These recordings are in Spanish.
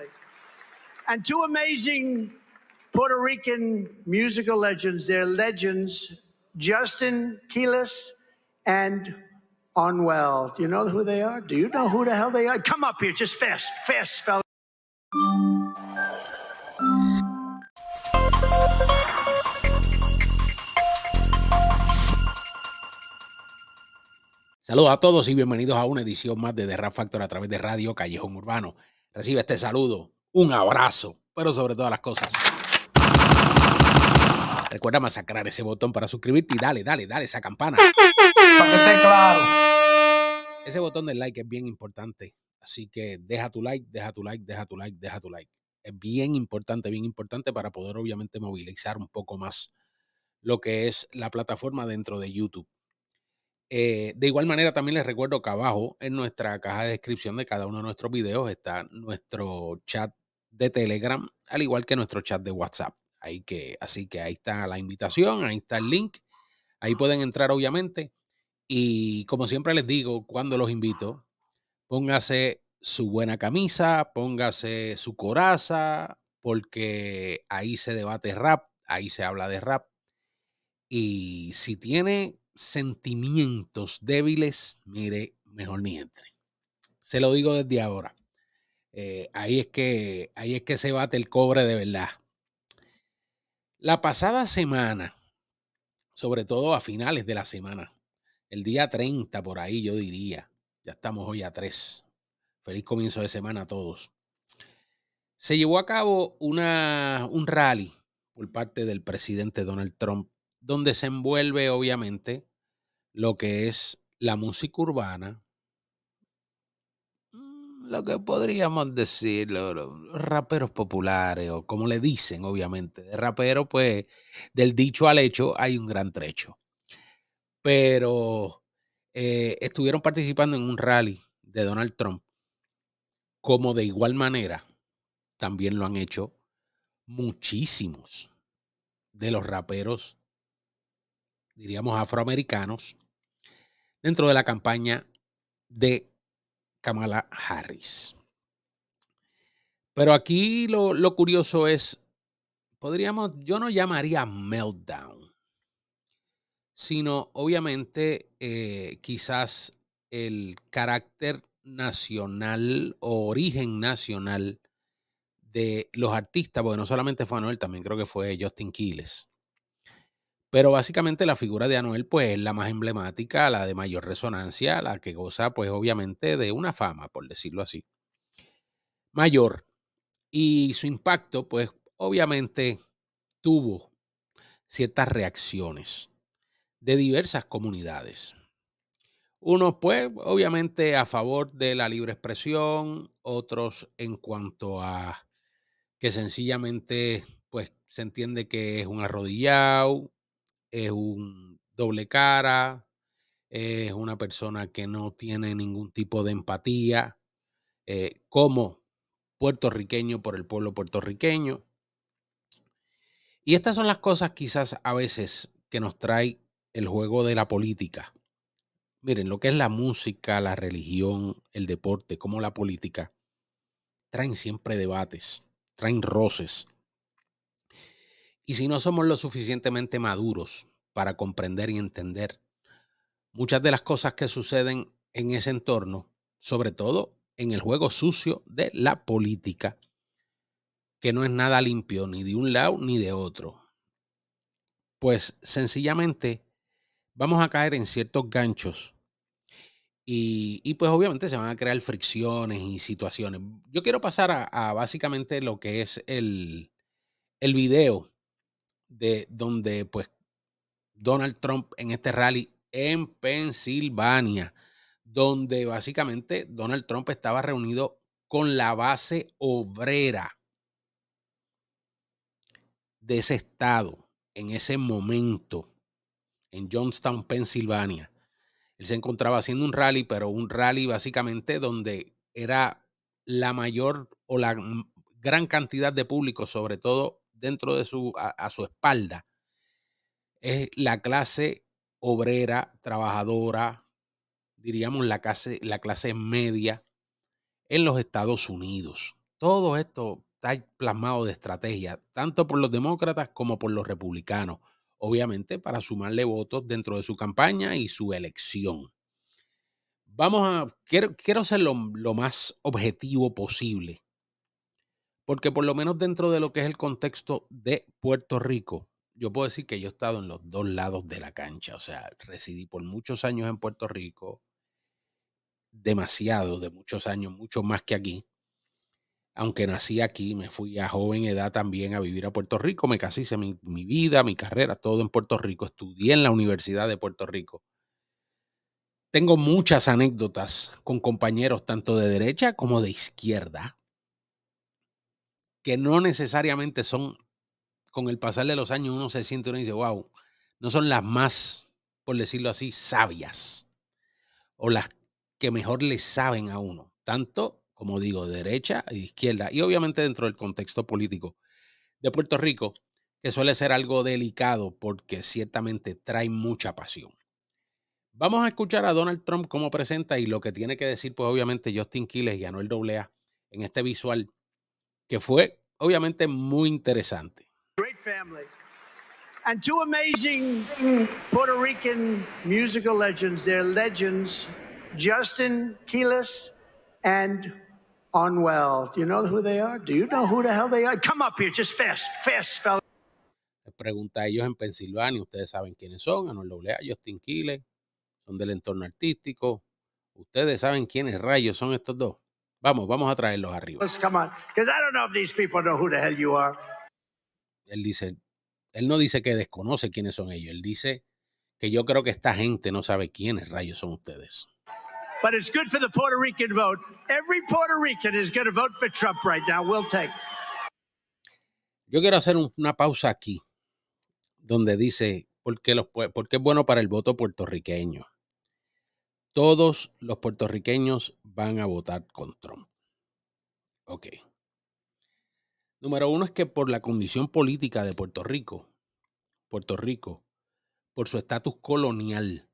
family. And two amazing Puerto Rican musical legends, they're legends, Justin Quiles and Onwell. Do you know who they are? Do you know who the hell they are? Come up here, just fast, fast, fellas. Saludos a todos y bienvenidos a una edición más de The Rap Factor a través de Radio Callejón Urbano. Recibe este saludo, un abrazo, pero sobre todas las cosas. Recuerda masacrar ese botón para suscribirte y dale, dale, dale esa campana. Ese botón del like es bien importante. Así que deja tu like, deja tu like, deja tu like, deja tu like. Es bien importante, bien importante para poder obviamente movilizar un poco más lo que es la plataforma dentro de YouTube. Eh, de igual manera, también les recuerdo que abajo en nuestra caja de descripción de cada uno de nuestros videos está nuestro chat de Telegram, al igual que nuestro chat de WhatsApp. Ahí que, así que ahí está la invitación, ahí está el link. Ahí pueden entrar, obviamente. Y como siempre les digo, cuando los invito, póngase su buena camisa, póngase su coraza, porque ahí se debate rap, ahí se habla de rap. Y si tiene sentimientos débiles, mire, mejor ni entre. Se lo digo desde ahora. Eh, ahí, es que, ahí es que se bate el cobre de verdad. La pasada semana, sobre todo a finales de la semana, el día 30 por ahí yo diría, ya estamos hoy a 3. Feliz comienzo de semana a todos. Se llevó a cabo una, un rally por parte del presidente Donald Trump donde se envuelve obviamente lo que es la música urbana, mm, lo que podríamos decir los raperos populares o como le dicen obviamente, de rapero pues del dicho al hecho hay un gran trecho. Pero eh, estuvieron participando en un rally de Donald Trump, como de igual manera también lo han hecho muchísimos de los raperos diríamos afroamericanos, dentro de la campaña de Kamala Harris. Pero aquí lo, curioso es, podríamos, yo no llamaría meltdown, sino obviamente eh, quizás el carácter nacional o origen nacional de los artistas, porque no solamente fue Anuel, también creo que fue Justin Quiles, pero básicamente la figura de Anuel pues es la más emblemática, la de mayor resonancia, la que goza pues obviamente de una fama, por decirlo así, mayor. Y su impacto pues obviamente tuvo ciertas reacciones de diversas comunidades. Unos pues obviamente a favor de la libre expresión, otros en cuanto a que sencillamente pues se entiende que es un arrodillado, es un doble cara, es una persona que no tiene ningún tipo de empatía eh, como puertorriqueño por el pueblo puertorriqueño. Y estas son las cosas quizás a veces que nos trae el juego de la política. Miren, lo que es la música, la religión, el deporte, como la política, traen siempre debates, traen roces, y si no somos lo suficientemente maduros para comprender y entender muchas de las cosas que suceden en ese entorno, sobre todo en el juego sucio de la política, que no es nada limpio ni de un lado ni de otro, pues sencillamente vamos a caer en ciertos ganchos y, pues obviamente se van a crear fricciones y situaciones. Yo quiero pasar a, a básicamente lo que es el, el video de donde pues Donald Trump en este rally en Pensilvania, donde básicamente Donald Trump estaba reunido con la base obrera de ese estado en ese momento en Johnstown, Pensilvania. Él se encontraba haciendo un rally, pero un rally básicamente donde era la mayor o la gran cantidad de público, sobre todo dentro de su, a, su espalda, es la clase obrera, trabajadora, diríamos la clase, la clase media en los Estados Unidos. Todo esto está plasmado de estrategia, tanto por los demócratas como por los republicanos, obviamente para sumarle votos dentro de su campaña y su elección. Vamos a, quiero, ser lo, lo más objetivo posible porque por lo menos dentro de lo que es el contexto de Puerto Rico, yo puedo decir que yo he estado en los dos lados de la cancha. O sea, residí por muchos años en Puerto Rico, demasiado, de muchos años, mucho más que aquí. Aunque nací aquí, me fui a joven edad también a vivir a Puerto Rico, me casé, hice mi, mi vida, mi carrera, todo en Puerto Rico, estudié en la Universidad de Puerto Rico. Tengo muchas anécdotas con compañeros tanto de derecha como de izquierda, que no necesariamente son, con el pasar de los años uno se siente uno y dice, wow, no son las más, por decirlo así, sabias o las que mejor le saben a uno, tanto como digo, derecha e izquierda, y obviamente dentro del contexto político de Puerto Rico, que suele ser algo delicado porque ciertamente trae mucha pasión. Vamos a escuchar a Donald Trump cómo presenta y lo que tiene que decir, pues obviamente Justin Quiles y Anuel Doblea en este visual que fue obviamente muy interesante. Great family. And two amazing Puerto Rican musical legends. their legends, Justin Quiles and Onwell. Do you know who they are? Do you know who the hell they are? Come up here, just fast, fast, fella. Les pregunta a ellos en Pensilvania, ustedes saben quiénes son, Anuel Olea, Justin Quiles, son del entorno artístico. Ustedes saben quiénes rayos son estos dos. Vamos, vamos a traerlos arriba. Él dice, él no dice que desconoce quiénes son ellos, él dice que yo creo que esta gente no sabe quiénes rayos son ustedes. Yo quiero hacer una pausa aquí donde dice por los porque es bueno para el voto puertorriqueño todos los puertorriqueños van a votar con Trump. Ok. Número uno es que por la condición política de Puerto Rico, Puerto Rico, por su estatus colonial,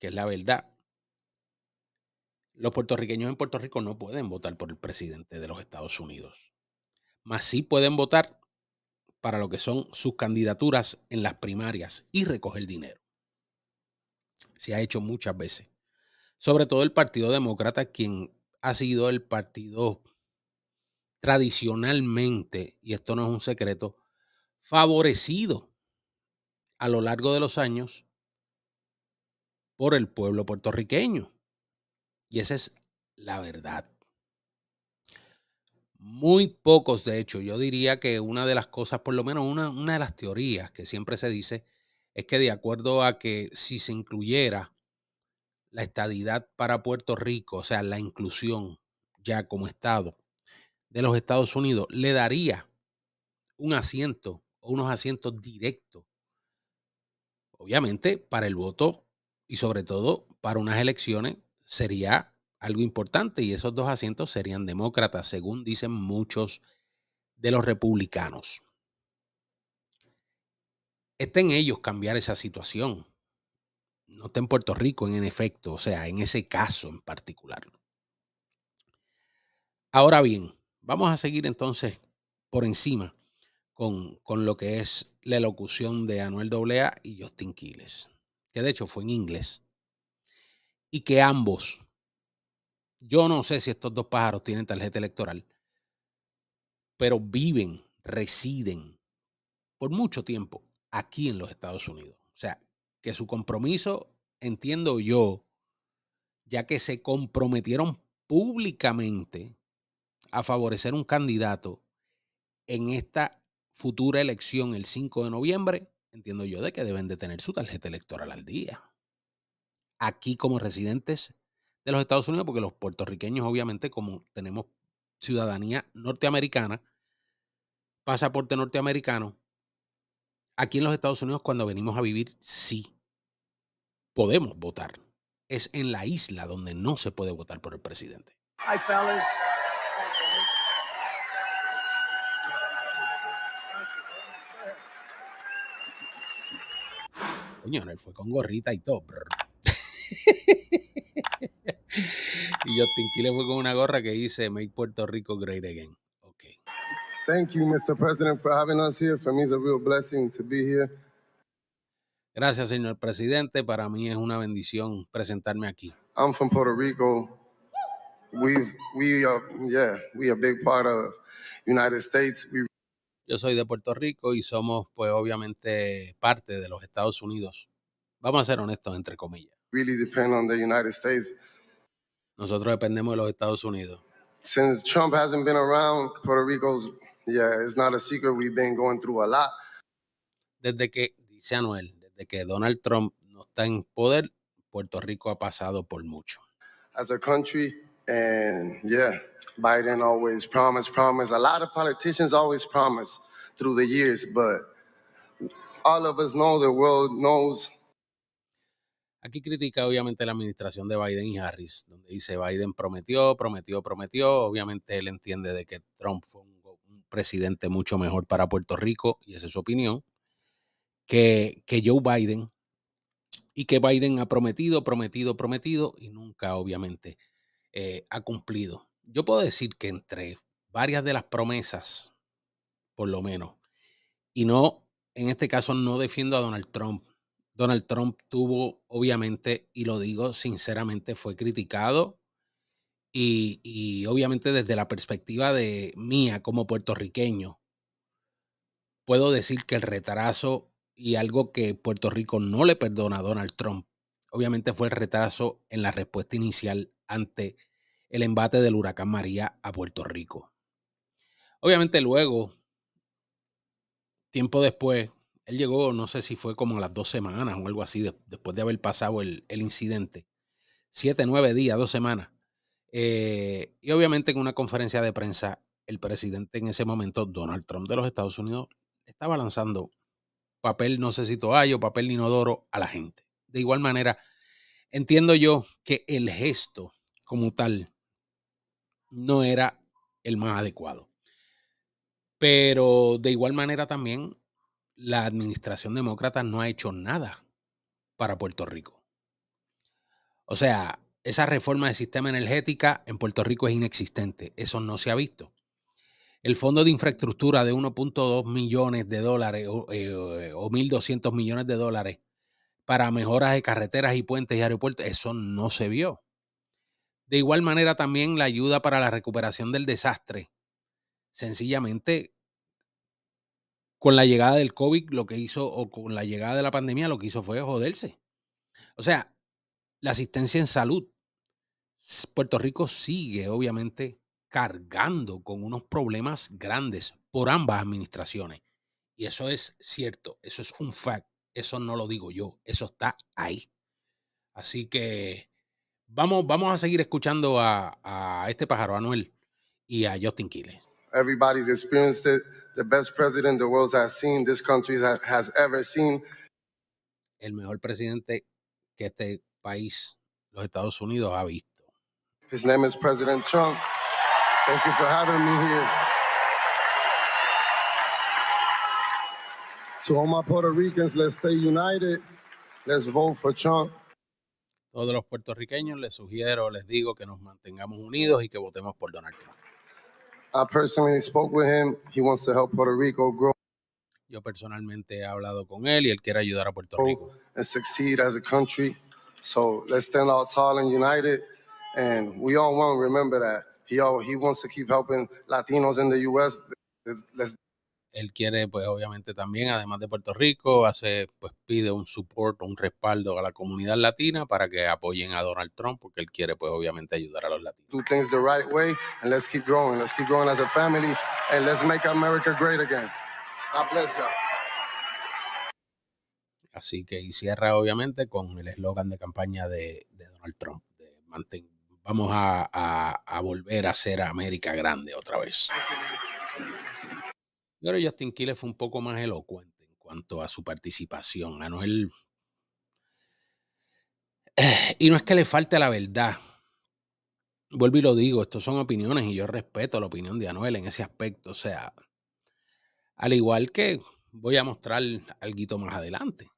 que es la verdad, los puertorriqueños en Puerto Rico no pueden votar por el presidente de los Estados Unidos. Mas sí pueden votar para lo que son sus candidaturas en las primarias y recoger dinero. Se ha hecho muchas veces sobre todo el Partido Demócrata, quien ha sido el partido tradicionalmente, y esto no es un secreto, favorecido a lo largo de los años por el pueblo puertorriqueño. Y esa es la verdad. Muy pocos, de hecho, yo diría que una de las cosas, por lo menos una, una de las teorías que siempre se dice, es que de acuerdo a que si se incluyera la estadidad para Puerto Rico, o sea, la inclusión ya como Estado de los Estados Unidos, le daría un asiento o unos asientos directos, obviamente, para el voto y sobre todo para unas elecciones sería algo importante y esos dos asientos serían demócratas, según dicen muchos de los republicanos. Está en ellos cambiar esa situación no está en Puerto Rico en efecto, o sea, en ese caso en particular. Ahora bien, vamos a seguir entonces por encima con, con lo que es la elocución de Anuel Doblea y Justin Quiles, que de hecho fue en inglés, y que ambos, yo no sé si estos dos pájaros tienen tarjeta electoral, pero viven, residen por mucho tiempo aquí en los Estados Unidos. O sea, que su compromiso, entiendo yo, ya que se comprometieron públicamente a favorecer un candidato en esta futura elección el 5 de noviembre, entiendo yo de que deben de tener su tarjeta electoral al día. Aquí como residentes de los Estados Unidos, porque los puertorriqueños obviamente como tenemos ciudadanía norteamericana, pasaporte norteamericano, aquí en los Estados Unidos cuando venimos a vivir, sí, podemos votar. Es en la isla donde no se puede votar por el presidente. Hi, fellas. Señores, fue con gorrita y todo. y Justin le fue con una gorra que dice Make Puerto Rico Great Again. Okay. Thank you, Mr. President, for having us here. For me, it's a real blessing to be here. Gracias, señor presidente. Para mí es una bendición presentarme aquí. I'm from Puerto Rico. We've, we are, uh, yeah, we are big part of United States. We... Yo soy de Puerto Rico y somos, pues, obviamente parte de los Estados Unidos. Vamos a ser honestos, entre comillas. Really depend on the United States. Nosotros dependemos de los Estados Unidos. Since Trump hasn't been around, Puerto Rico's, yeah, it's not a secret. We've been going through a lot. Desde que, dice Anuel, de que Donald Trump no está en poder, Puerto Rico ha pasado por mucho. As a country, and yeah, Biden always A lot of politicians always promise through the years, but all of us know the world knows Aquí critica obviamente la administración de Biden y Harris, donde dice Biden prometió, prometió, prometió. Obviamente él entiende de que Trump fue un, presidente mucho mejor para Puerto Rico y esa es su opinión que, Joe Biden y que Biden ha prometido, prometido, prometido y nunca obviamente eh, ha cumplido. Yo puedo decir que entre varias de las promesas, por lo menos, y no, en este caso no defiendo a Donald Trump. Donald Trump tuvo, obviamente, y lo digo sinceramente, fue criticado y, y, obviamente desde la perspectiva de mía como puertorriqueño, puedo decir que el retraso y algo que Puerto Rico no le perdona a Donald Trump, obviamente fue el retraso en la respuesta inicial ante el embate del huracán María a Puerto Rico. Obviamente luego, tiempo después, él llegó, no sé si fue como las dos semanas o algo así, después de haber pasado el, incidente. Siete, nueve días, dos semanas. Eh, y obviamente en una conferencia de prensa, el presidente en ese momento, Donald Trump de los Estados Unidos, estaba lanzando papel, no sé si toallo, papel inodoro a la gente. De igual manera, entiendo yo que el gesto como tal no era el más adecuado. Pero de igual manera también la administración demócrata no ha hecho nada para Puerto Rico. O sea, esa reforma del sistema energética en Puerto Rico es inexistente. Eso no se ha visto el fondo de infraestructura de 1.2 millones de dólares o, 1.200 eh, eh, millones de dólares para mejoras de carreteras y puentes y aeropuertos, eso no se vio. De igual manera también la ayuda para la recuperación del desastre. Sencillamente, con la llegada del COVID, lo que hizo, o con la llegada de la pandemia, lo que hizo fue joderse. O sea, la asistencia en salud. Puerto Rico sigue, obviamente, cargando con unos problemas grandes por ambas administraciones. Y eso es cierto, eso es un fact, eso no lo digo yo, eso está ahí. Así que vamos, vamos a seguir escuchando a, este pájaro, Anuel y a Justin Quiles. El mejor presidente que este país, los Estados Unidos, ha visto. name Trump. Thank you for having me here. To all my Puerto Ricans, let's stay united. Let's vote for Trump. Todos los puertorriqueños les sugiero, les digo que nos mantengamos unidos y que votemos por Donald Trump. I personally spoke with him. He wants to help Puerto Rico grow. Yo personalmente he hablado con él y él quiere ayudar a Puerto Rico. And succeed as a country. So let's stand out tall and united. And we all want to Remember that. Latinos in él quiere, pues obviamente también, además de Puerto Rico, hace, pues pide un support, un respaldo a la comunidad latina para que apoyen a Donald Trump, porque él quiere, pues obviamente, ayudar a los latinos. Do things the right way and let's keep growing. Let's keep growing as a family and let's make America great again. Así que y cierra obviamente con el eslogan de campaña de, Donald Trump, de mantén, vamos a, a volver a ser América grande otra vez. Pero Justin fue un poco más elocuente en cuanto a su participación. Anuel. Y no es que le falte la verdad. Vuelvo y lo digo, estos son opiniones y yo respeto la opinión de Anuel en ese aspecto. O sea, al igual que voy a mostrar algo más adelante.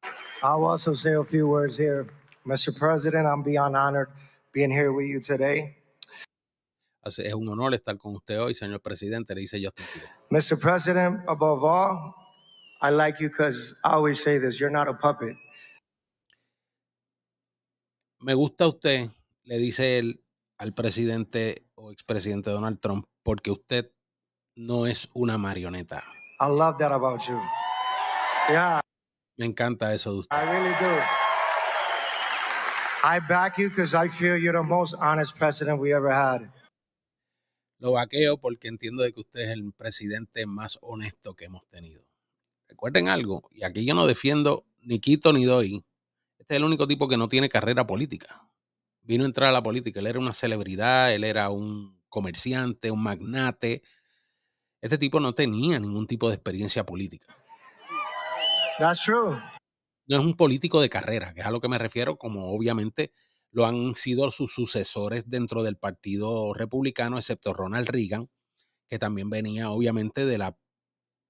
I'll also say few words here. Mr. President, I'm beyond honored being here with you today. Así es un honor estar con usted hoy, señor presidente, le dice Justin Mr. President, above all, I like you because I always say this, you're not a puppet. Me gusta usted, le dice él al presidente o expresidente Donald Trump, porque usted no es una marioneta. I love that about you. Yeah. Me encanta eso de usted. I really do. I back Lo vaqueo porque entiendo de que usted es el presidente más honesto que hemos tenido. Recuerden algo, y aquí yo no defiendo ni quito ni doy. Este es el único tipo que no tiene carrera política. Vino a entrar a la política, él era una celebridad, él era un comerciante, un magnate. Este tipo no tenía ningún tipo de experiencia política. That's true no es un político de carrera, que es a lo que me refiero, como obviamente lo han sido sus sucesores dentro del Partido Republicano, excepto Ronald Reagan, que también venía obviamente de la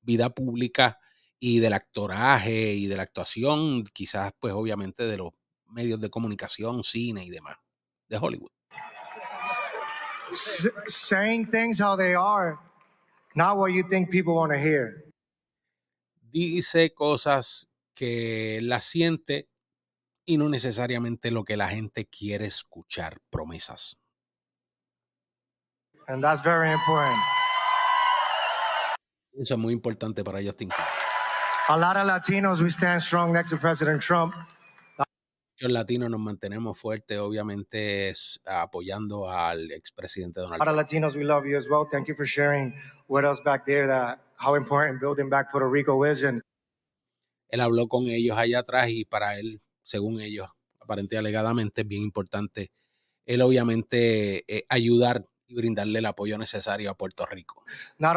vida pública y del actoraje y de la actuación, quizás pues obviamente de los medios de comunicación, cine y demás, de Hollywood. saying things how they are, not what you think people want to hear. Dice cosas que la siente y no necesariamente lo que la gente quiere escuchar, promesas. And that's very important. Eso es muy importante para Justin. A lot of Latinos we stand strong next to President Trump. Los latinos nos mantenemos fuertes, obviamente apoyando al expresidente Donald Trump. A Latinos we love you as well. Thank you for sharing with us back there that how important building back Puerto Rico is and él habló con ellos allá atrás y para él, según ellos, aparentemente alegadamente, es bien importante él obviamente eh, ayudar y brindarle el apoyo necesario a Puerto Rico. No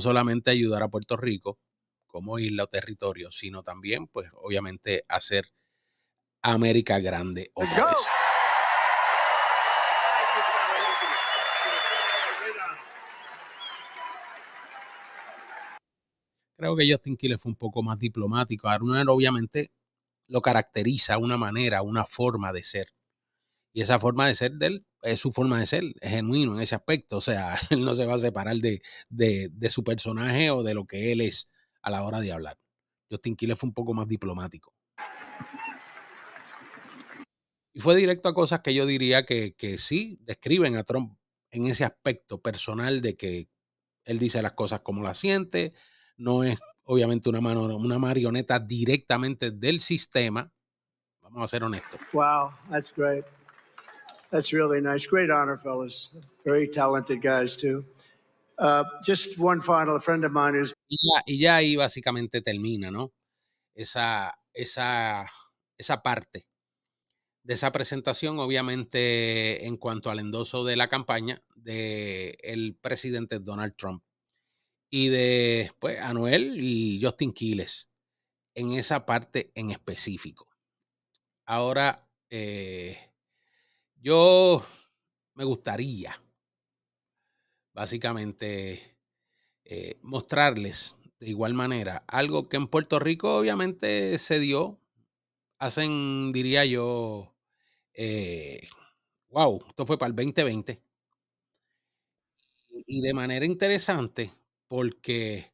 solamente ayudar a Puerto Rico como isla o territorio, sino también, pues, obviamente, hacer América grande otra vez. Creo que Justin Killer fue un poco más diplomático. Aaron obviamente lo caracteriza una manera, una forma de ser. Y esa forma de ser de él es su forma de ser, es genuino en ese aspecto. O sea, él no se va a separar de, su personaje o de lo que él es a la hora de hablar. Justin Killer fue un poco más diplomático. Y fue directo a cosas que yo diría que, que sí describen a Trump en ese aspecto personal de que él dice las cosas como las siente, no es obviamente una, mano, una marioneta directamente del sistema. Vamos a ser honestos. Wow, that's great. That's really nice. Great honor, fellas. Very talented guys, too. Uh, just one final, friend of mine is... y, ya, ahí básicamente termina, ¿no? Esa, esa, esa parte de esa presentación, obviamente, en cuanto al endoso de la campaña del el presidente Donald Trump y de pues, Anuel y Justin Quiles en esa parte en específico. Ahora, eh, yo me gustaría básicamente eh, mostrarles de igual manera algo que en Puerto Rico obviamente se dio. Hacen, diría yo, wow, eh, esto fue para el 2020. Y de manera interesante, porque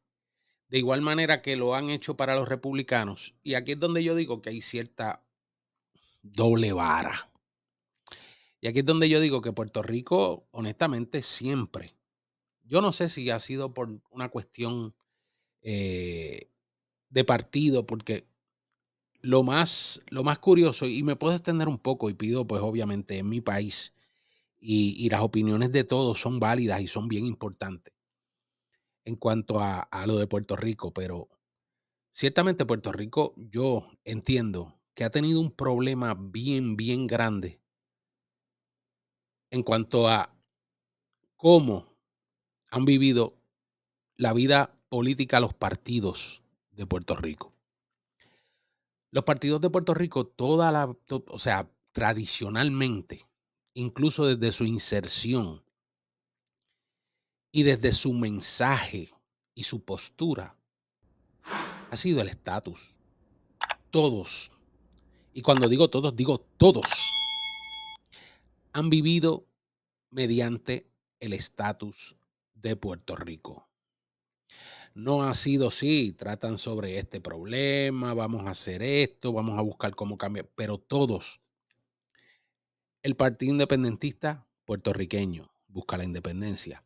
de igual manera que lo han hecho para los republicanos, y aquí es donde yo digo que hay cierta doble vara. Y aquí es donde yo digo que Puerto Rico, honestamente, siempre, yo no sé si ha sido por una cuestión eh, de partido, porque lo más, lo más curioso, y me puedo extender un poco, y pido, pues obviamente, en mi país, y las opiniones de todos son válidas y son bien importantes en cuanto a, lo de Puerto Rico, pero ciertamente Puerto Rico yo entiendo que ha tenido un problema bien, bien grande en cuanto a cómo han vivido la vida política los partidos de Puerto Rico. Los partidos de Puerto Rico, toda la, o sea, tradicionalmente, incluso desde su inserción, y desde su mensaje y su postura ha sido el estatus. Todos, y cuando digo todos, digo todos, han vivido mediante el estatus de Puerto Rico. No ha sido así, tratan sobre este problema, vamos a hacer esto, vamos a buscar cómo cambiar, pero todos. El Partido Independentista puertorriqueño busca la independencia.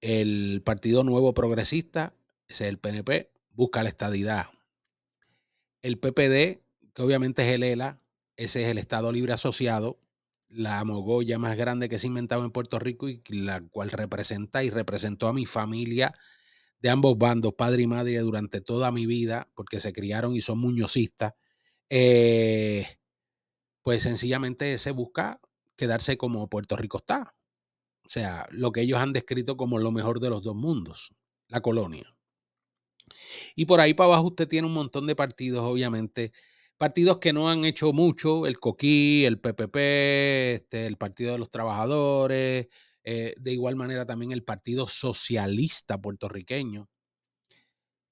El Partido Nuevo Progresista, ese es el PNP, busca la estadidad. El PPD, que obviamente es el ELA, ese es el Estado Libre Asociado, la mogolla más grande que se inventaba en Puerto Rico y la cual representa y representó a mi familia de ambos bandos, padre y madre, durante toda mi vida, porque se criaron y son muñocistas, eh, pues sencillamente ese busca quedarse como Puerto Rico está, o sea, lo que ellos han descrito como lo mejor de los dos mundos, la colonia. Y por ahí para abajo usted tiene un montón de partidos, obviamente. Partidos que no han hecho mucho, el Coquí, el PPP, este, el Partido de los Trabajadores, eh, de igual manera también el Partido Socialista Puertorriqueño,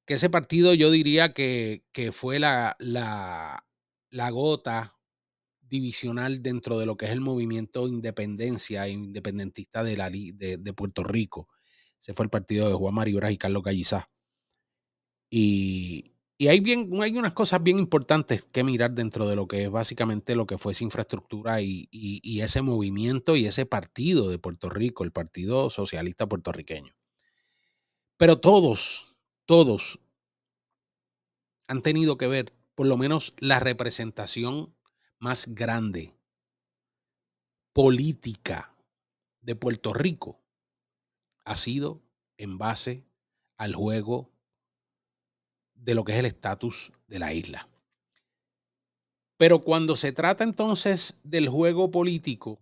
que ese partido yo diría que, que fue la, la, la gota divisional dentro de lo que es el movimiento independencia e independentista de, Puerto Rico. Ese fue el partido de Juan Maribras y Carlos Gallizá. Y, y hay, bien, hay unas cosas bien importantes que mirar dentro de lo que es básicamente lo que fue esa infraestructura y, y ese movimiento y ese partido de Puerto Rico, el Partido Socialista Puertorriqueño. Pero todos, todos han tenido que ver por lo menos la representación más grande política de Puerto Rico ha sido en base al juego de lo que es el estatus de la isla. Pero cuando se trata entonces del juego político,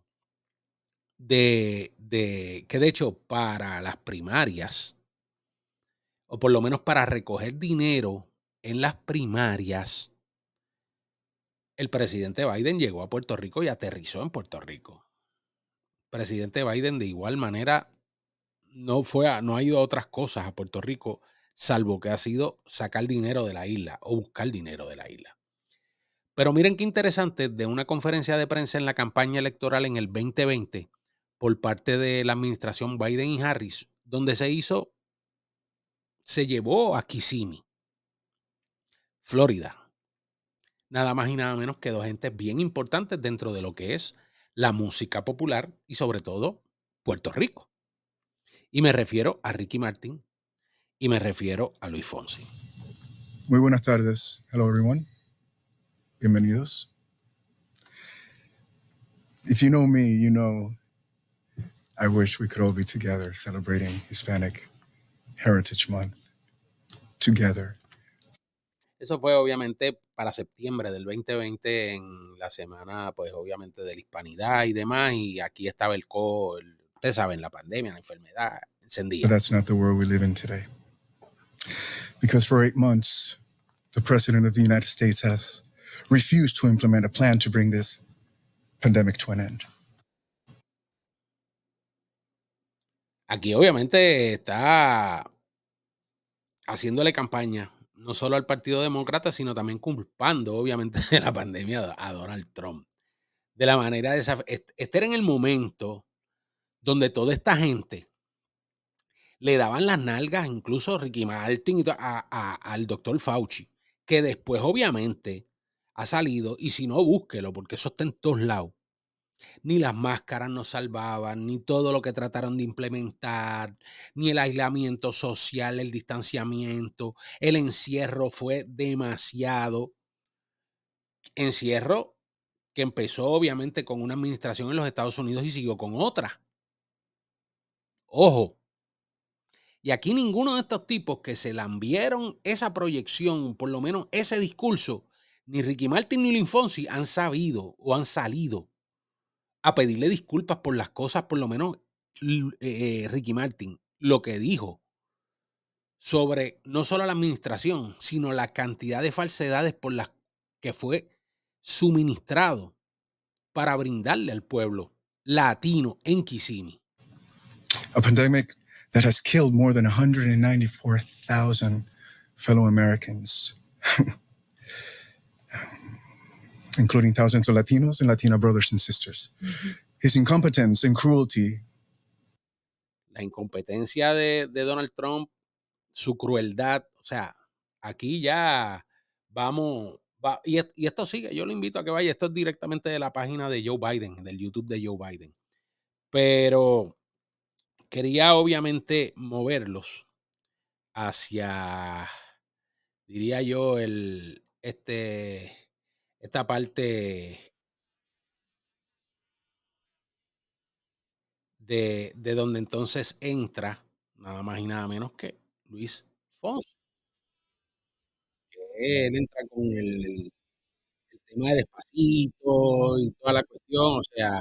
de, de, que de hecho para las primarias, o por lo menos para recoger dinero en las primarias, el presidente Biden llegó a Puerto Rico y aterrizó en Puerto Rico. presidente Biden de igual manera no, fue no ha ido a otras cosas a Puerto Rico, salvo que ha sido sacar dinero de la isla o buscar dinero de la isla. Pero miren qué interesante, de una conferencia de prensa en la campaña electoral en el 2020 por parte de la administración Biden y Harris, donde se hizo, se llevó a Kissimmee, Florida, nada más y nada menos que dos gentes bien importantes dentro de lo que es la música popular y sobre todo Puerto Rico. Y me refiero a Ricky Martin y me refiero a Luis Fonsi. Muy buenas tardes. Hello everyone. Bienvenidos. If you know me, you know I wish we could all be together celebrating Hispanic Heritage Month together. Eso fue obviamente para septiembre del 2020 en la semana, pues obviamente de la hispanidad y demás, y aquí estaba el COVID, ustedes saben, la pandemia, la enfermedad, encendida. But that's not the world we live in today. Because for eight months, the President of the United States has refused to implement a plan to bring this pandemic to an end. Aquí obviamente está haciéndole campaña no solo al Partido Demócrata, sino también culpando, obviamente, de la pandemia a Donald Trump. De la manera de esa. Este en el momento donde toda esta gente le daban las nalgas, incluso Ricky Martin, y a, al doctor Fauci, que después, obviamente, ha salido, y si no, búsquelo, porque eso está en todos lados. Ni las máscaras nos salvaban, ni todo lo que trataron de implementar, ni el aislamiento social, el distanciamiento, el encierro fue demasiado. Encierro que empezó obviamente con una administración en los Estados Unidos y siguió con otra. Ojo, y aquí ninguno de estos tipos que se lambieron esa proyección, por lo menos ese discurso, ni Ricky Martin ni Linfonsi han sabido o han salido a pedirle disculpas por las cosas, por lo menos eh, eh, Ricky Martin, lo que dijo sobre no solo la administración, sino la cantidad de falsedades por las que fue suministrado para brindarle al pueblo latino en Kissimmee. A pandemic that has killed more than 194,000 fellow Americans. including thousands of Latinos and Latina brothers and sisters. Su incompetencia His incompetence cruelty. La incompetencia de, Donald Trump, su crueldad, o sea, aquí ya vamos, y, e, y, esto sigue, yo lo invito a que vaya, esto es directamente de la página de Joe Biden, del YouTube de Joe Biden. Pero quería obviamente moverlos hacia, diría yo, el, este, esta parte de, donde entonces entra nada más y nada menos que Luis Fons. Él entra con el, el tema de despacito y toda la cuestión, o sea,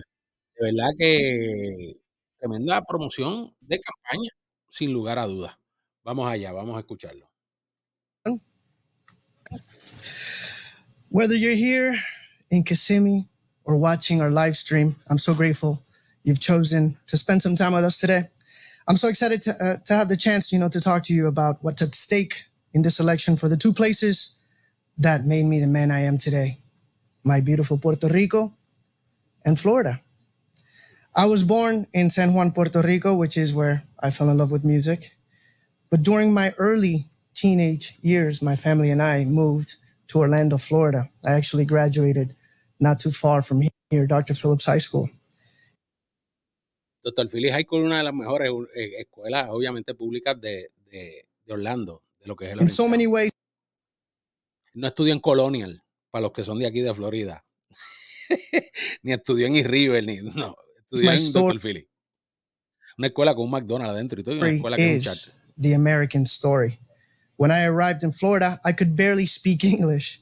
de verdad que tremenda promoción de campaña, sin lugar a dudas. Vamos allá, vamos a escucharlo. Whether you're here in Kissimmee or watching our live stream, I'm so grateful you've chosen to spend some time with us today. I'm so excited to, uh, to have the chance, you know, to talk to you about what's at stake in this election for the two places that made me the man I am today my beautiful Puerto Rico and Florida. I was born in San Juan, Puerto Rico, which is where I fell in love with music. But during my early teenage years, my family and I moved to Orlando, Florida. I actually graduated not too far from here, Dr. Phillips High School. Dr. Phillips High School, una de las mejores eh, escuelas, obviamente, públicas de, de, Orlando, de lo que es el so many ways. No estudió en Colonial, para los que son de aquí de Florida. ni estudió en Irriver, ni. No, estudió en Dr. Phillips. Una escuela con un McDonald's adentro y todo, y una escuela que es un chat. The American Story. When I arrived in Florida, I could barely speak English.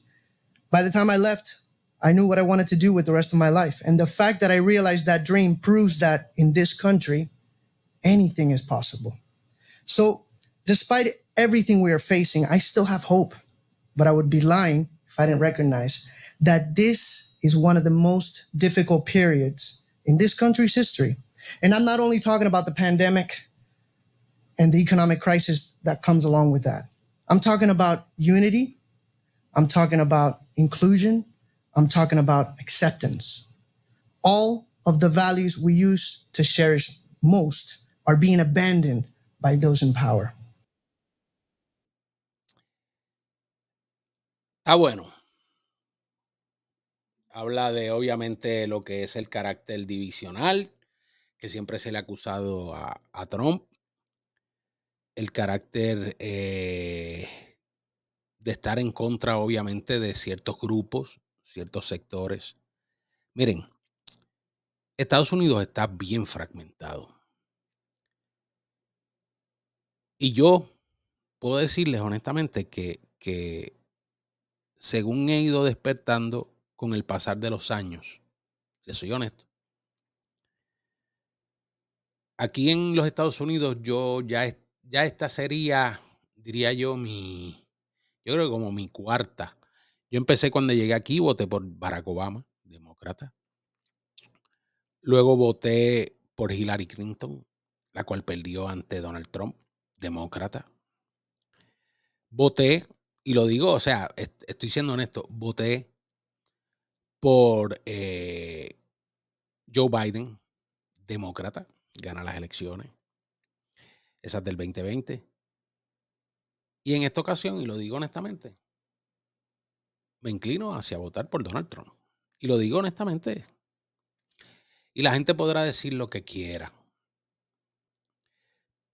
By the time I left, I knew what I wanted to do with the rest of my life. And the fact that I realized that dream proves that in this country, anything is possible. So, despite everything we are facing, I still have hope. But I would be lying if I didn't recognize that this is one of the most difficult periods in this country's history. And I'm not only talking about the pandemic and the economic crisis that comes along with that. I'm talking about unity. I'm talking about inclusion. I'm talking about acceptance. All of the values we use to cherish most are being abandoned by those in power. Ah, bueno. Habla de obviamente lo que es el carácter divisional que siempre se le ha acusado a, a Trump el carácter eh, de estar en contra, obviamente, de ciertos grupos, ciertos sectores. Miren, Estados Unidos está bien fragmentado. Y yo puedo decirles honestamente que, que según he ido despertando con el pasar de los años, les soy honesto, aquí en los Estados Unidos yo ya estoy ya esta sería, diría yo, mi, yo creo como mi cuarta. Yo empecé cuando llegué aquí, voté por Barack Obama, demócrata. Luego voté por Hillary Clinton, la cual perdió ante Donald Trump, demócrata. Voté, y lo digo, o sea, estoy siendo honesto, voté por eh, Joe Biden, demócrata, gana las elecciones esas del 2020. Y en esta ocasión, y lo digo honestamente, me inclino hacia votar por Donald Trump. Y lo digo honestamente. Y la gente podrá decir lo que quiera.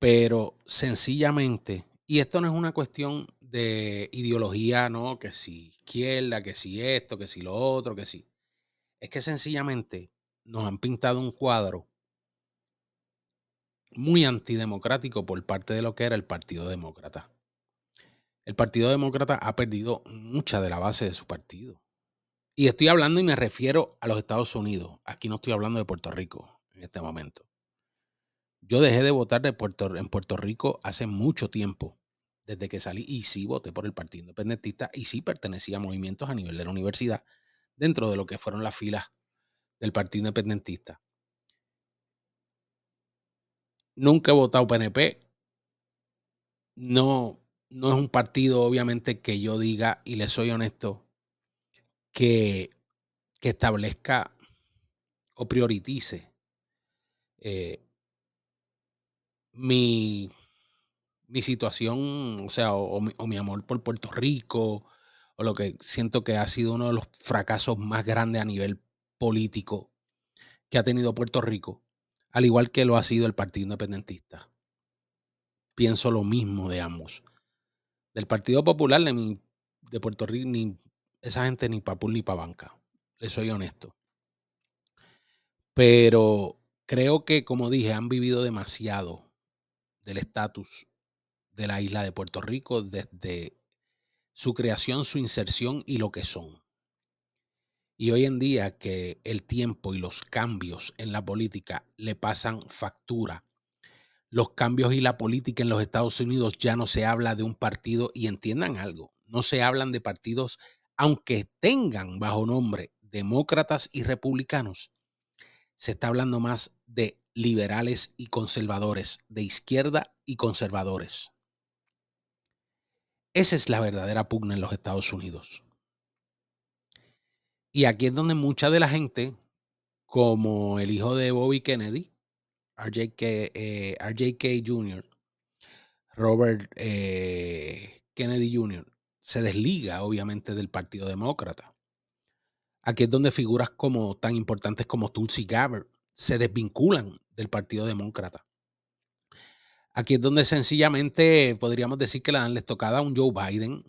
Pero sencillamente, y esto no es una cuestión de ideología, no, que si izquierda, que si esto, que si lo otro, que si. Es que sencillamente nos han pintado un cuadro muy antidemocrático por parte de lo que era el Partido Demócrata. El Partido Demócrata ha perdido mucha de la base de su partido. Y estoy hablando y me refiero a los Estados Unidos. Aquí no estoy hablando de Puerto Rico en este momento. Yo dejé de votar en Puerto Rico hace mucho tiempo, desde que salí y sí voté por el Partido Independentista y sí pertenecía a movimientos a nivel de la universidad, dentro de lo que fueron las filas del Partido Independentista. Nunca he votado PNP. No, no es un partido, obviamente, que yo diga, y le soy honesto, que, establezca o prioritice eh, mi, situación, o sea, o, mi, amor por Puerto Rico, o lo que siento que ha sido uno de los fracasos más grandes a nivel político que ha tenido Puerto Rico al igual que lo ha sido el Partido Independentista. Pienso lo mismo de ambos. Del Partido Popular de, Puerto Rico, ni, esa gente ni papul ni pa' banca. Le soy honesto. Pero creo que, como dije, han vivido demasiado del estatus de la isla de Puerto Rico desde su creación, su inserción y lo que son. Y hoy en día que el tiempo y los cambios en la política le pasan factura. Los cambios y la política en los Estados Unidos ya no se habla de un partido y entiendan algo, no se hablan de partidos aunque tengan bajo nombre demócratas y republicanos. Se está hablando más de liberales y conservadores, de izquierda y conservadores. Esa es la verdadera pugna en los Estados Unidos. Y aquí es donde mucha de la gente, como el hijo de Bobby Kennedy, RJK, eh, RJK Jr., Robert eh, Kennedy Jr., se desliga obviamente del Partido Demócrata. Aquí es donde figuras como, tan importantes como Tulsi Gabbard se desvinculan del Partido Demócrata. Aquí es donde sencillamente podríamos decir que le dan les tocada a un Joe Biden,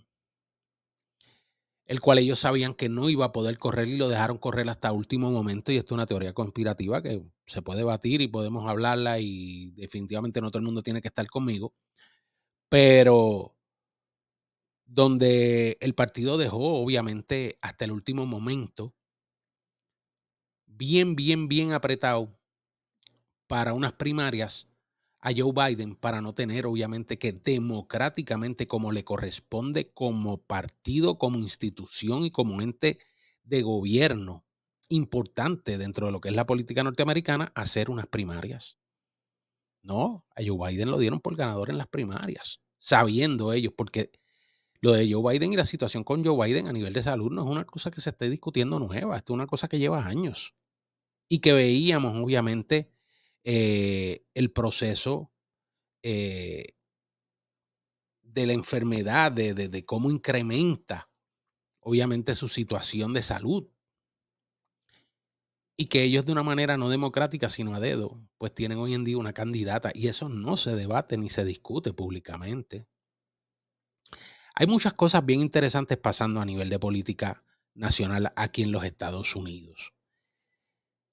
el cual ellos sabían que no iba a poder correr y lo dejaron correr hasta último momento. Y esto es una teoría conspirativa que se puede batir y podemos hablarla y definitivamente no todo el mundo tiene que estar conmigo. Pero donde el partido dejó, obviamente, hasta el último momento, bien, bien, bien apretado para unas primarias a Joe Biden para no tener, obviamente, que democráticamente, como le corresponde como partido, como institución y como ente de gobierno importante dentro de lo que es la política norteamericana, hacer unas primarias. No, a Joe Biden lo dieron por ganador en las primarias, sabiendo ellos, porque lo de Joe Biden y la situación con Joe Biden a nivel de salud no es una cosa que se esté discutiendo nueva, esto es una cosa que lleva años y que veíamos, obviamente, eh, el proceso eh, de la enfermedad, de cómo incrementa, obviamente, su situación de salud. Y que ellos de una manera no democrática, sino a dedo, pues tienen hoy en día una candidata y eso no se debate ni se discute públicamente. Hay muchas cosas bien interesantes pasando a nivel de política nacional aquí en los Estados Unidos.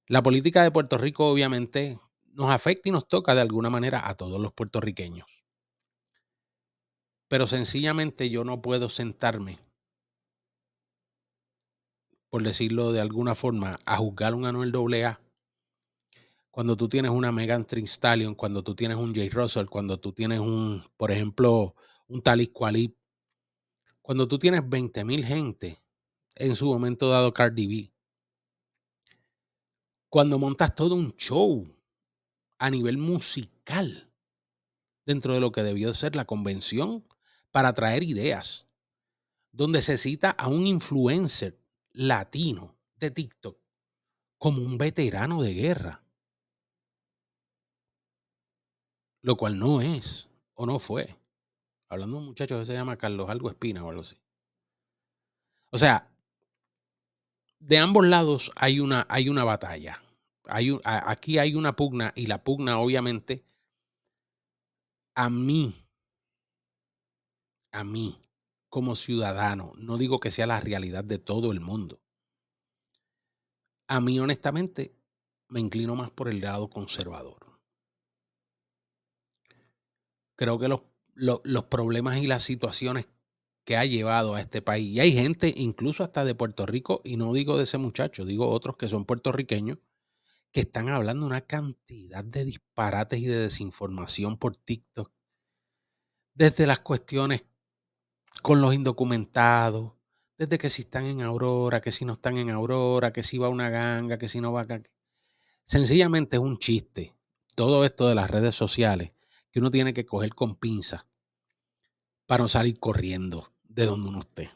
La política de Puerto Rico, obviamente, nos afecta y nos toca de alguna manera a todos los puertorriqueños. Pero sencillamente yo no puedo sentarme, por decirlo de alguna forma, a juzgar un Anuel A cuando tú tienes una Megan Trin Stallion, cuando tú tienes un Jay Russell, cuando tú tienes un, por ejemplo, un Talis y cuando tú tienes 20.000 gente, en su momento dado Cardi B, cuando montas todo un show a nivel musical dentro de lo que debió ser la convención para traer ideas, donde se cita a un influencer latino de TikTok como un veterano de guerra, lo cual no es o no fue. Hablando de un muchacho que se llama Carlos Algo Espina o algo así. O sea, de ambos lados hay una, hay una batalla hay aquí hay una pugna y la pugna obviamente a mí, a mí como ciudadano, no digo que sea la realidad de todo el mundo, a mí honestamente me inclino más por el lado conservador. Creo que los, los problemas y las situaciones que ha llevado a este país. Y hay gente, incluso hasta de Puerto Rico, y no digo de ese muchacho, digo otros que son puertorriqueños, que están hablando una cantidad de disparates y de desinformación por TikTok. Desde las cuestiones con los indocumentados, desde que si están en Aurora, que si no están en Aurora, que si va una ganga, que si no va acá. Sencillamente es un chiste. Todo esto de las redes sociales que uno tiene que coger con pinzas para no salir corriendo de donde uno esté.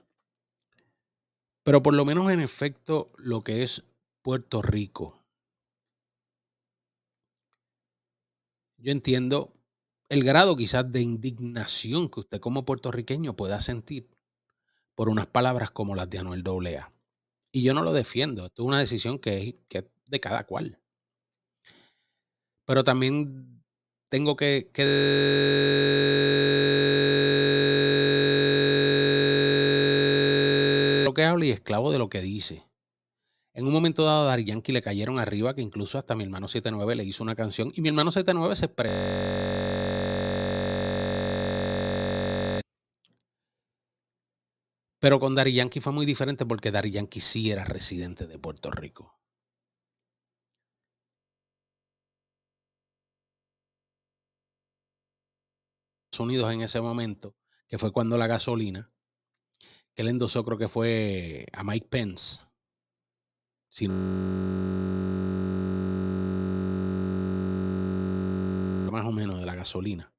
Pero por lo menos en efecto, lo que es Puerto Rico, yo entiendo el grado quizás de indignación que usted como puertorriqueño pueda sentir por unas palabras como las de Anuel Doblea. Y yo no lo defiendo, esto es una decisión que, es, de cada cual. Pero también tengo que, que lo que habla y esclavo de lo que dice. En un momento dado, a Yankee le cayeron arriba, que incluso hasta mi hermano 79 le hizo una canción. Y mi hermano 79 se Pero con y Yankee fue muy diferente porque y Yankee sí era residente de Puerto Rico. Unidos en ese momento, que fue cuando la gasolina, que le endosó, creo que fue a Mike Pence sino más o menos de la gasolina.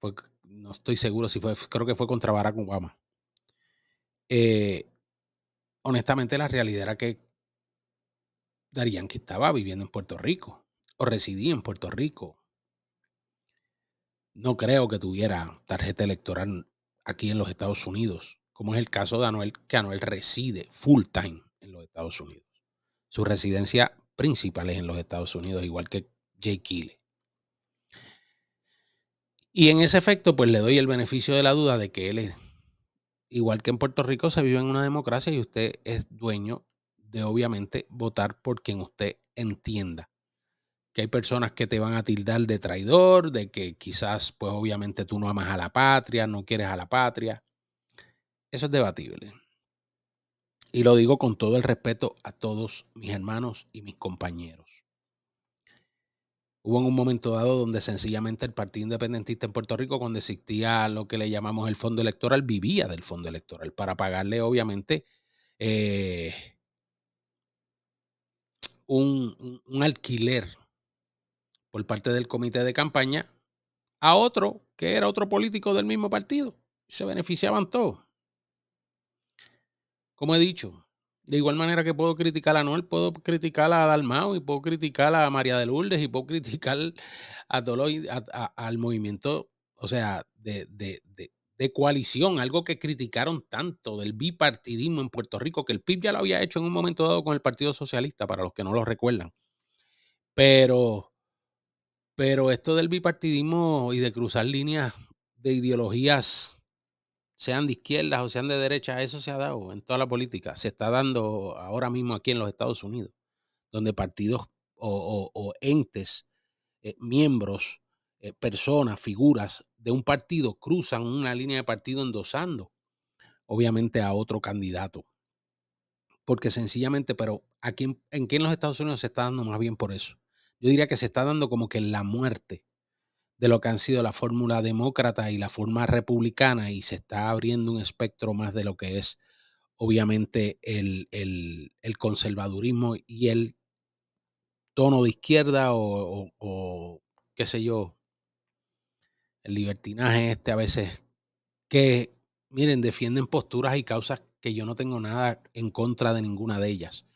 Porque no estoy seguro si fue, creo que fue contra Barack Obama. Eh, honestamente, la realidad era que Darían que estaba viviendo en Puerto Rico o residía en Puerto Rico. No creo que tuviera tarjeta electoral aquí en los Estados Unidos, como es el caso de Anuel, que Anuel reside full time en los Estados Unidos. Su residencia principal es en los Estados Unidos, igual que Jay Kille. Y en ese efecto, pues le doy el beneficio de la duda de que él es, igual que en Puerto Rico, se vive en una democracia y usted es dueño de, obviamente, votar por quien usted entienda. Que hay personas que te van a tildar de traidor, de que quizás, pues obviamente tú no amas a la patria, no quieres a la patria. Eso es debatible. Y lo digo con todo el respeto a todos mis hermanos y mis compañeros. Hubo en un momento dado donde sencillamente el Partido Independentista en Puerto Rico, cuando existía lo que le llamamos el fondo electoral, vivía del fondo electoral para pagarle, obviamente, eh, un, alquiler por parte del comité de campaña a otro que era otro político del mismo partido. Se beneficiaban todos como he dicho, de igual manera que puedo criticar a Noel, puedo criticar a Dalmao y puedo criticar a María de Lourdes y puedo criticar a al movimiento, o sea, de, de, coalición, algo que criticaron tanto del bipartidismo en Puerto Rico, que el PIB ya lo había hecho en un momento dado con el Partido Socialista, para los que no lo recuerdan. Pero, pero esto del bipartidismo y de cruzar líneas de ideologías sean de izquierdas o sean de derecha, eso se ha dado en toda la política. Se está dando ahora mismo aquí en los Estados Unidos, donde partidos o, entes, eh, miembros, eh, personas, figuras de un partido cruzan una línea de partido endosando, obviamente, a otro candidato. Porque sencillamente, pero aquí en, qué en los Estados Unidos se está dando más bien por eso. Yo diría que se está dando como que la muerte de lo que han sido la fórmula demócrata y la forma republicana y se está abriendo un espectro más de lo que es obviamente el, conservadurismo y el tono de izquierda o, qué sé yo, el libertinaje este a veces que, miren, defienden posturas y causas que yo no tengo nada en contra de ninguna de ellas.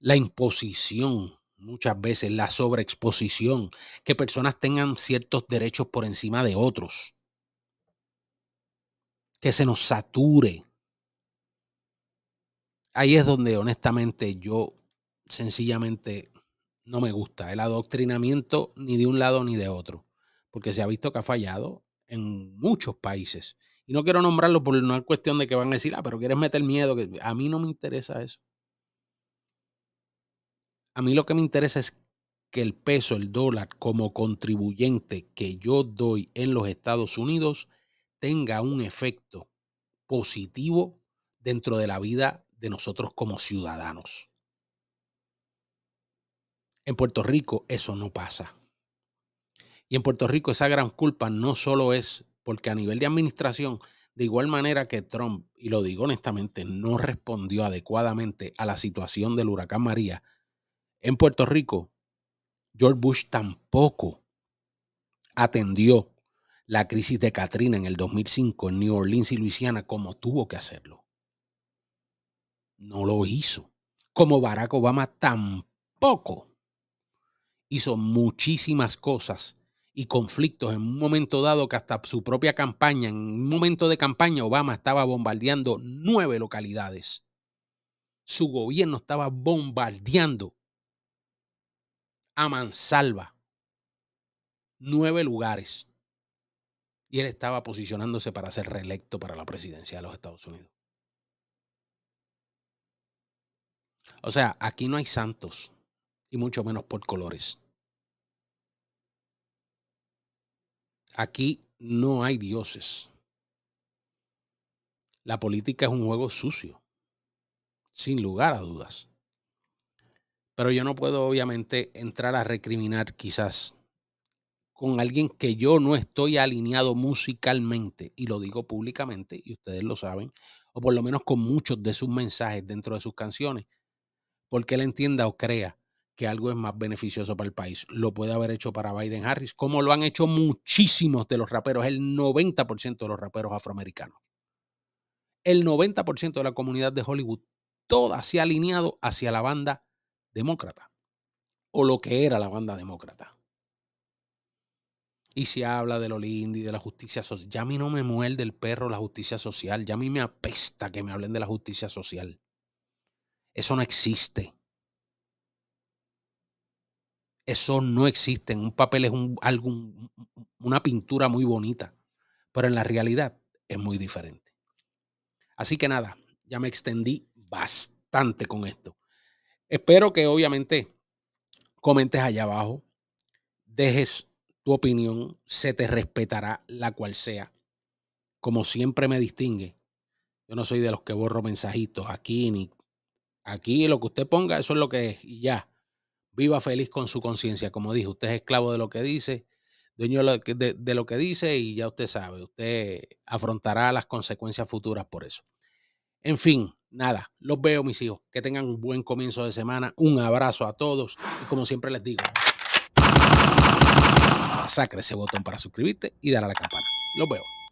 La imposición muchas veces la sobreexposición, que personas tengan ciertos derechos por encima de otros, que se nos sature. Ahí es donde honestamente yo sencillamente no me gusta el adoctrinamiento ni de un lado ni de otro, porque se ha visto que ha fallado en muchos países. Y no quiero nombrarlo por es cuestión de que van a decir, ah, pero quieres meter miedo. que A mí no me interesa eso. A mí lo que me interesa es que el peso, el dólar como contribuyente que yo doy en los Estados Unidos tenga un efecto positivo dentro de la vida de nosotros como ciudadanos. En Puerto Rico eso no pasa. Y en Puerto Rico esa gran culpa no solo es porque a nivel de administración, de igual manera que Trump, y lo digo honestamente, no respondió adecuadamente a la situación del huracán María, en Puerto Rico, George Bush tampoco atendió la crisis de Katrina en el 2005 en New Orleans y Luisiana como tuvo que hacerlo. No lo hizo. Como Barack Obama tampoco hizo muchísimas cosas y conflictos en un momento dado que hasta su propia campaña, en un momento de campaña, Obama estaba bombardeando nueve localidades. Su gobierno estaba bombardeando a mansalva nueve lugares. Y él estaba posicionándose para ser reelecto para la presidencia de los Estados Unidos. O sea, aquí no hay santos, y mucho menos por colores. Aquí no hay dioses. La política es un juego sucio, sin lugar a dudas. Pero yo no puedo, obviamente, entrar a recriminar quizás con alguien que yo no estoy alineado musicalmente, y lo digo públicamente, y ustedes lo saben, o por lo menos con muchos de sus mensajes dentro de sus canciones, porque él entienda o crea que algo es más beneficioso para el país. Lo puede haber hecho para Biden Harris, como lo han hecho muchísimos de los raperos, el 90% de los raperos afroamericanos. El 90% de la comunidad de Hollywood, toda se ha alineado hacia la banda demócrata o lo que era la banda demócrata. Y se habla de lo lindo y de la justicia social. Ya a mí no me muerde el perro la justicia social. Ya a mí me apesta que me hablen de la justicia social. Eso no existe. Eso no existe. Un papel es un, algo, una pintura muy bonita, pero en la realidad es muy diferente. Así que nada, ya me extendí bastante con esto. Espero que obviamente comentes allá abajo, dejes tu opinión, se te respetará la cual sea. Como siempre me distingue, yo no soy de los que borro mensajitos aquí ni aquí lo que usted ponga, eso es lo que es y ya. Viva feliz con su conciencia, como dije, usted es esclavo de lo que dice, dueño de, lo que dice y ya usted sabe, usted afrontará las consecuencias futuras por eso. En fin, nada, los veo mis hijos. Que tengan un buen comienzo de semana. Un abrazo a todos y como siempre les digo, sacre ese botón para suscribirte y dar a la campana. Los veo.